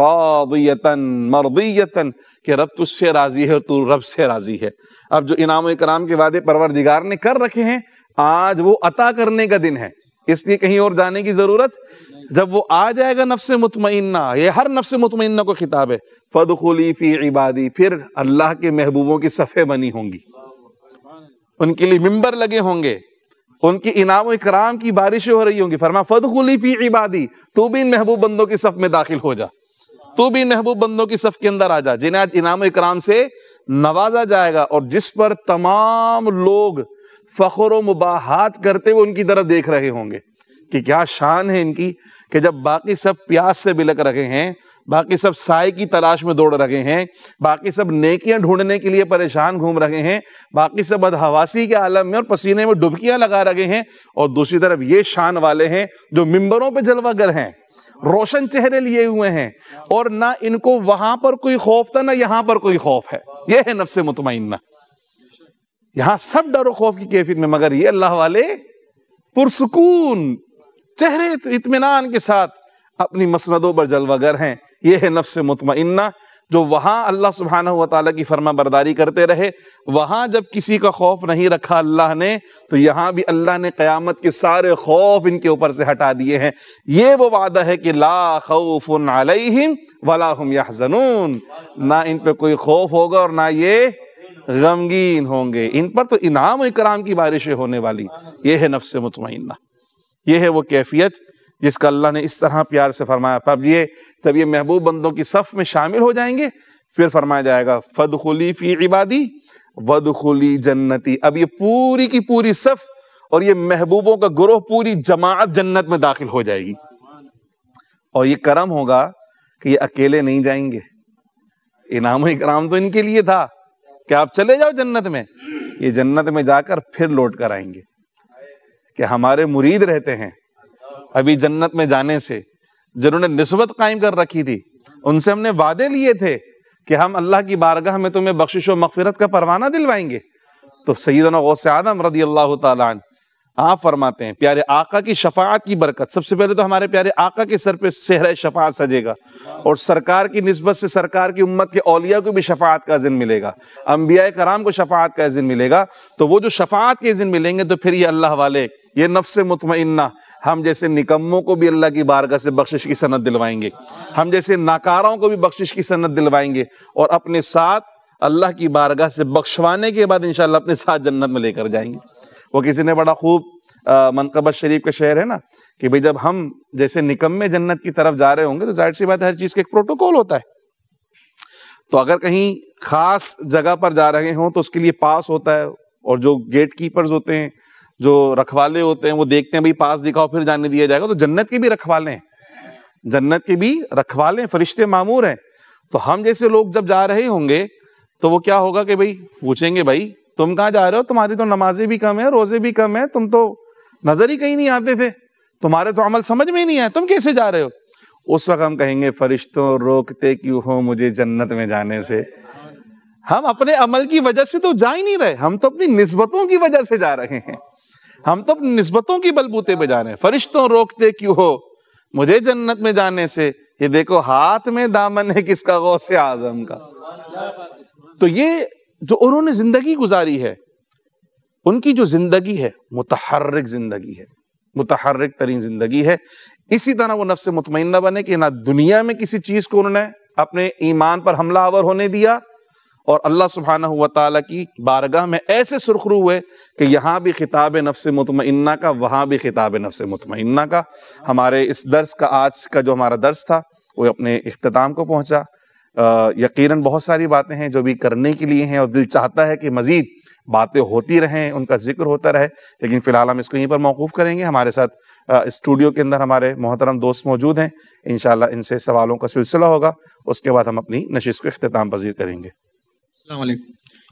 रादियतन मरदियतन के रब तुझसे राजी है और तू रब से राजी है अब जो इनाम कराम के वादे परवरदिगार ने कर रखे हैं आज वो अता करने का दिन है इसलिए कहीं और जाने की जरूरत जब वो आ जाएगा नफ्स मुतमना ये हर नफ्स मुतमना को खिताब है फद खुलीफी इबादी फिर अल्लाह के महबूबों की सफ़े बनी होंगी उनके लिए मिंबर लगे होंगे उनके इनाम इकराम की बारिश हो रही होंगी फरमा खुली फी इबादी तू भी इन महबूब बंदों की सफ में दाखिल हो जा तू भी इन महबूब बंदों की सफ के अंदर आ जा जिन्हें आज इनाम इकराम से नवाजा जाएगा और जिस पर तमाम लोग फखर मुबाहत करते हुए उनकी तरफ देख रहे होंगे कि क्या शान है इनकी कि जब बाकी सब प्यास से बिलक रहे हैं बाकी सब साय की तलाश में दौड़ रहे हैं बाकी सब नेकियां ढूंढने के लिए परेशान घूम रहे हैं बाकी सब अदहवासी के आलम में और पसीने में डुबकियां लगा रहे हैं और दूसरी तरफ ये शान वाले हैं जो मिंबरों पर जलवागर हैं रोशन चेहरे लिए हुए हैं और ना इनको वहां पर कोई खौफ था ना यहां पर कोई खौफ है यह है नफ्स मुतमिन यहां सब डर खौफ की कैफियत में मगर ये अल्लाह वाले पुरसकून चेहरे इतमान के साथ अपनी मसनदों पर जलवागर हैं यह है नफ्स मुतमन्ना जो वहाँ अल्लाह सुबहाना तला की फर्मा बरदारी करते रहे वहाँ जब किसी का खौफ नहीं रखा अल्लाह ने तो यहाँ भी अल्लाह ने क़यामत के सारे खौफ इनके ऊपर से हटा दिए हैं ये वो वादा है कि ला खौफ अलैहिम वला हम यहजनून ना इन पर कोई खौफ होगा और ना ये गमगीन होंगे इन पर तो इनाम इकराम की बारिशें होने वाली ये है नफ्स मुतमना ये है वो कैफियत जिसका अल्लाह ने इस तरह प्यार से फरमाया अब ये तब ये महबूब बंदों की सफ़ में शामिल हो जाएंगे फिर फरमाया जाएगा फद खुली फ़ी इबादी वद खुली जन्नती अब ये पूरी की पूरी सफ़ और ये महबूबों का ग्रोह पूरी जमात जन्नत में दाखिल हो जाएगी और ये करम होगा कि ये अकेले नहीं जाएंगे इनाम इकराम तो इनके लिए था कि आप चले जाओ जन्नत में ये जन्नत में जाकर फिर लौट कर आएंगे कि हमारे मुरीद रहते हैं अभी जन्नत में जाने से जिन्होंने नस्बत कायम कर रखी थी उनसे हमने वादे लिए थे कि हम अल्लाह की बारगाह में तुम्हें बख्शिश व मगफिरत का परवाना दिलवाएंगे तो सईदना गौस आदम रदी अल्लाह तन आप फरमाते हैं प्यारे आका की शफात की बरकत सबसे पहले तो हमारे प्यारे आका के सर पे सेहर शफात सजेगा और सरकार की नस्बत से सरकार की उम्मत के अलिया को भी शफात का जिन मिलेगा अम्बिया कराम को शफात का जिन मिलेगा तो वो जो शफात के जिन मिलेंगे तो फिर ये अल्लाह वाले ये नफ्स मुतमन्ना हम जैसे निकम्मों को भी अल्लाह की बारगाह से बख्शिश की सनत दिलवाएंगे हम जैसे नाकारों को भी बख्शिश की सनत दिलवाएंगे और अपने साथ अल्लाह की बारगाह से बख्शवाने के बाद इनशाला अपने साथ जन्नत में लेकर जाएंगे वो किसी ने बड़ा खूब मनकबत शरीफ का शहर है ना कि भाई जब हम जैसे निकम्मे जन्नत की तरफ जा रहे होंगे तो जाहिर सी बात हर चीज़ का एक प्रोटोकॉल होता है तो अगर कहीं खास जगह पर जा रहे हों तो उसके लिए पास होता है और जो गेट कीपर्स होते हैं जो रखवाले होते हैं वो देखते हैं भाई पास दिखाओ फिर जाने दिया जाएगा तो जन्नत के भी रखवाले हैं जन्नत के भी रखवाले हैं फरिश्ते मामूर हैं तो हम जैसे लोग जब जा रहे होंगे तो वो क्या होगा कि भाई पूछेंगे भाई तुम कहाँ जा रहे हो तुम्हारी तो नमाजें भी कम है रोजे भी कम है तुम तो नजर ही कहीं नहीं आते थे तुम्हारे तो अमल समझ में ही नहीं आया तुम कैसे जा रहे हो उस वक्त हम कहेंगे फरिश्तों रोकते क्यों हो मुझे जन्नत में जाने से हम अपने अमल की वजह से तो जा ही नहीं रहे हम तो अपनी नस्बतों की वजह से जा रहे हैं हम तो अपनी नस्बतों की बलबूते पे जा रहे हैं फरिश्तों रोकते क्यों हो मुझे जन्नत में जाने से ये देखो हाथ में दामन है किसका गौ से आजम का तो ये जो उन्होंने जिंदगी गुजारी है उनकी जो जिंदगी है मुतहरक जिंदगी है मुतहरक तरीन जिंदगी है इसी तरह वो नफ्स मुतमिन बने कि ना दुनिया में किसी चीज को उन्होंने अपने ईमान पर हमला आवर होने दिया और अल्लाह सुबहाना हुआ ताला की बारगाह में ऐसे सुरखरू हुए कि यहाँ भी खिताब नफ्स मुतमन्ना का वहाँ भी खिताब नफ्स मुतमन्ना का हमारे इस दर्स का आज का जो हमारा दर्स था वो अपने अख्ताम को पहुँचा यकीनन बहुत सारी बातें हैं जो भी करने के लिए हैं और दिल चाहता है कि मज़ीद बातें होती रहें उनका जिक्र होता रहे लेकिन फ़िलहाल हम इसको यहीं पर मौकूफ़ करेंगे हमारे साथ स्टूडियो के अंदर हमारे मोहतरम दोस्त मौजूद हैं इन इनसे सवालों का सिलसिला होगा उसके बाद हम अपनी नशिश को अख्ताम पजीर करेंगे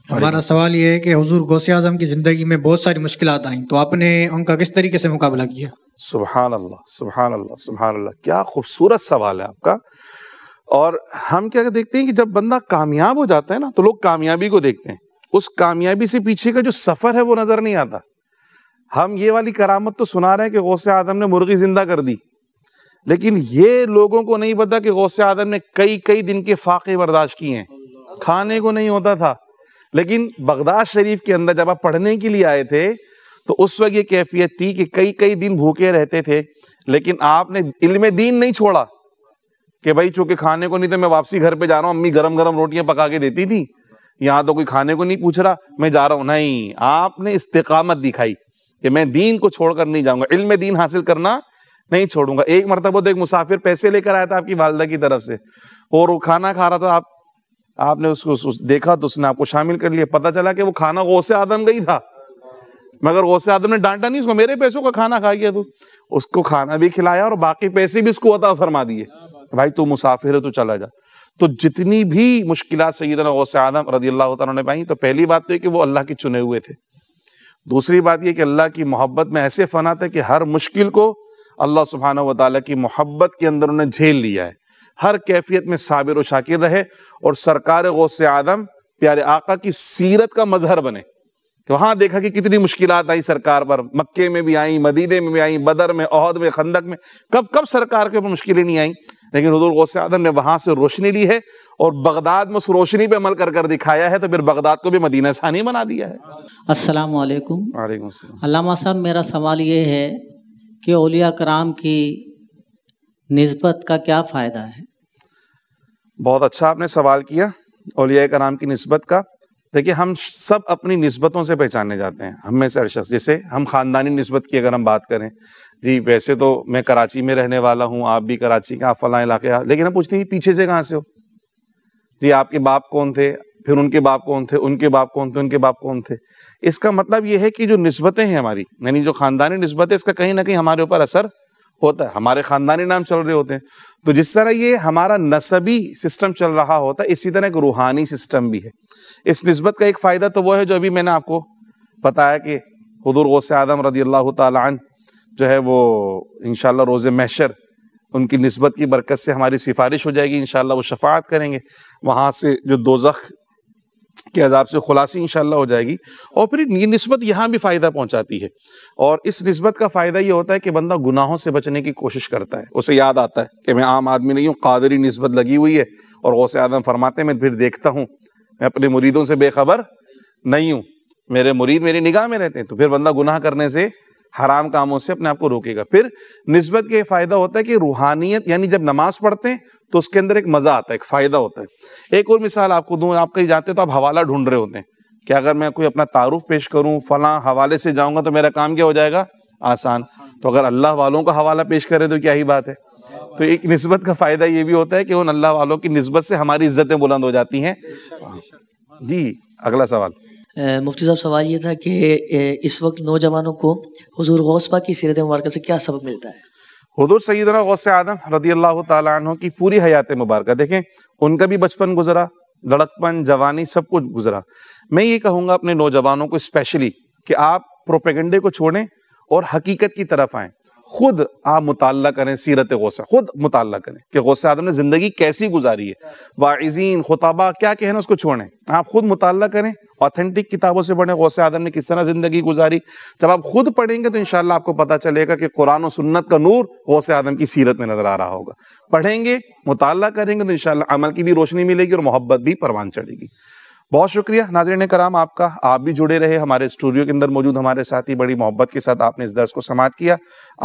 हमारा सवाल ये है कि हजूर गौसे आजम की ज़िंदगी में बहुत सारी मुश्किल आई तो आपने उनका किस तरीके से मुकाबला किया सुबहान अल्लाह सुबहान अल्लाह अल्लाह क्या खूबसूरत सवाल है आपका और हम क्या देखते हैं कि जब बंदा कामयाब हो जाता है ना तो लोग कामयाबी को देखते हैं उस कामयाबी से पीछे का जो सफर है वो नजर नहीं आता हम ये वाली करामत तो सुना रहे हैं कि गौसे आदम ने मुर्गी जिंदा कर दी लेकिन ये लोगों को नहीं पता कि गौसे आदम ने कई कई दिन के फाके बर्दाश्त किए हैं खाने को नहीं होता था लेकिन बगदाद शरीफ के अंदर जब आप पढ़ने के लिए आए थे तो उस वक्त ये कैफियत थी कि कई कई दिन भूखे रहते थे लेकिन आपने इल्म दीन नहीं छोड़ा कि भाई चूंकि खाने को नहीं तो मैं वापसी घर पे जा रहा हूँ अम्मी गरम गरम रोटियां पका के देती थी यहाँ तो कोई खाने को नहीं पूछ रहा मैं जा रहा हूँ नहीं आपने इस्तेकामत दिखाई कि मैं दीन को छोड़कर नहीं जाऊंगा इल्म दीन हासिल करना नहीं छोड़ूंगा एक मरतब तो एक मुसाफिर पैसे लेकर आया था आपकी वालदा की तरफ से और वो खाना खा रहा था आप आपने उसको देखा तो उसने आपको शामिल कर लिया पता चला कि वो खाना गौसे आदम गई था मगर गौसे आदम ने डांटा नहीं उसको मेरे पैसों का खाना खा गया तू उसको खाना भी खिलाया और बाकी पैसे भी उसको अता फरमा दिए भाई तू मुसाफिर है तो चला जा तो जितनी भी मुश्किल सैदना गौस आदम रदी अल्लाह ने पाई तो पहली बात तो कि वो अल्लाह के चुने हुए थे दूसरी बात यह कि अल्लाह की मोहब्बत में ऐसे फना थे कि हर मुश्किल को अल्लाह सुबहाना वाली की मोहब्बत के अंदर उन्हें झेल लिया है हर कैफियत में साबिर शाकिर रहे और सरकार गौसे आदम प्यारे आका की सीरत का मजहर बने कि वहां देखा कि कितनी मुश्किल आई सरकार पर मक्के में भी आई मदीने में भी आई बदर में अहद में खंदक में कब कब सरकार के ऊपर मुश्किलें नहीं आई लेकिन हजूर गौसे आदम ने वहां से रोशनी ली है और बगदाद में उस रोशनी पे अमल कर कर दिखाया है तो फिर बगदाद को भी मदीना सानी बना दिया है अस्सलाम अलामा साहब मेरा सवाल ये है कि ओलिया कराम की नस्बत का क्या फ़ायदा है बहुत अच्छा आपने सवाल किया ओलिया कराम की नस्बत का देखिए हम सब अपनी नस्बतों से पहचाने जाते हैं हम में से हर शख्स जैसे हम ख़ानदानी नस्बत की अगर हम बात करें जी वैसे तो मैं कराची में रहने वाला हूँ आप भी कराची का फला इलाके लेकिन हम पूछते हैं पीछे से कहाँ से हो जी आपके बाप कौन थे फिर उनके बाप कौन थे उनके बाप कौन थे उनके बाप कौन थे इसका मतलब यह है कि जो नस्बतें हैं हमारी यानी जो ख़ानदानी नस्बत है इसका कहीं ना कहीं हमारे ऊपर असर होता है हमारे ख़ानदानी नाम चल रहे होते हैं तो जिस तरह ये हमारा नसबी सिस्टम चल रहा होता है इसी तरह एक रूहानी सिस्टम भी है इस नस्बत का एक फ़ायदा तो वो है जो अभी मैंने आपको बताया कि हजूर गौसे आदम रदी अल्लाह तन जो है वो इन रोज़ मैशर उनकी नस्बत की बरकत से हमारी सिफारिश हो जाएगी इन वो शफात करेंगे वहाँ से जो दो जख् के अजाब से खुलासी इन हो जाएगी और फिर ये नस्बत यहाँ भी फ़ायदा पहुँचाती है और इस नस्बत का फ़ायदा ये होता है कि बंदा गुनाहों से बचने की कोशिश करता है उसे याद आता है कि मैं आम आदमी नहीं हूँ कादरी नस्बत लगी हुई है और गौसे आदम फरमाते मैं फिर देखता हूँ मैं अपने मुरीदों से बेखबर नहीं हूँ मेरे मुरीद मेरी निगाह में रहते हैं तो फिर बंदा गुनाह करने से हराम कामों से अपने आप को रोकेगा फिर नस्बत के फायदा होता है कि रूहानियत यानी जब नमाज पढ़ते हैं तो उसके अंदर एक मजा आता है एक फायदा होता है एक और मिसाल आपको दूँ आप कहीं जाते हैं तो आप हवाला ढूंढ रहे होते हैं कि अगर मैं कोई अपना तारुफ पेश करूं फला हवाले से जाऊंगा तो मेरा काम क्या हो जाएगा आसान तो अगर अल्लाह वालों का हवाला पेश करें तो क्या ही बात है तो एक नस्बत का फायदा ये भी होता है कि उन अल्लाह वालों की नस्बत से हमारी इज्जतें बुलंद हो जाती हैं जी अगला सवाल मुफ्ती साहब सवाल ये था कि इस वक्त नौजवानों को हजूर गौसपा की सीरत मुबारक से क्या सबक मिलता है हजूर सईदना गौस आदम रदी अल्लाह तु की पूरी हयात मुबारक देखें उनका भी बचपन गुजरा लड़कपन जवानी सब कुछ गुजरा मैं ये कहूँगा अपने नौजवानों को स्पेशली कि आप प्रोपेगेंडे को छोड़ें और हकीकत की तरफ आएँ खुद आप मुताल करें सीरत गौसा खुद मुताल करें कि गौसा आदम ने ज़िंदगी कैसी गुजारी है वाइजीन खुताबा क्या कहना उसको छोड़ें आप खुद मुताल करें ऑथेंटिक किताबों से पढ़ें गौसा आदम ने किस तरह ज़िंदगी गुजारी जब आप खुद पढ़ेंगे तो इन आपको पता चलेगा कि कुरान सुन्नत का नूर गौसे आदम की सीरत में नज़र आ रहा होगा पढ़ेंगे मुताल करेंगे तो इन अमल की भी रोशनी मिलेगी और मोहब्बत भी परवान चढ़ेगी बहुत शुक्रिया नाजरन कराम आपका आप भी जुड़े रहे हमारे स्टूडियो के अंदर मौजूद हमारे साथी बड़ी मोहब्बत के साथ आपने इस दर्स को समाप्त किया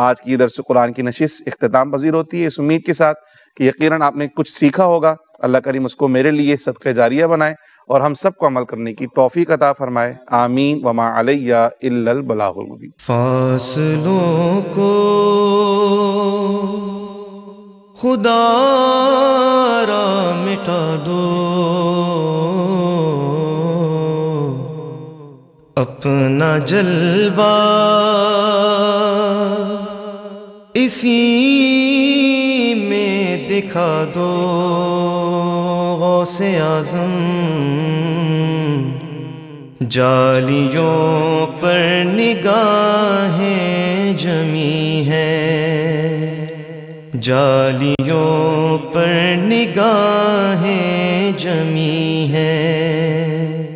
आज की दर्स कुरान की नशीस इख्ताम पजीर होती है इस उम्मीद के साथ कि यकीनन आपने कुछ सीखा होगा अल्लाह करीम उसको मेरे लिए सदक़ जारिया बनाए और हम सबको अमल करने की तोफ़ी कता फ़रमाए आमीन वमा अलैया बलाबी फासलों को खुदा मिटा दो अपना जलवा इसी में दिखा दो से आजम जालियों पर निगाहें जमी हैं जालियों पर निगाहें जमी हैं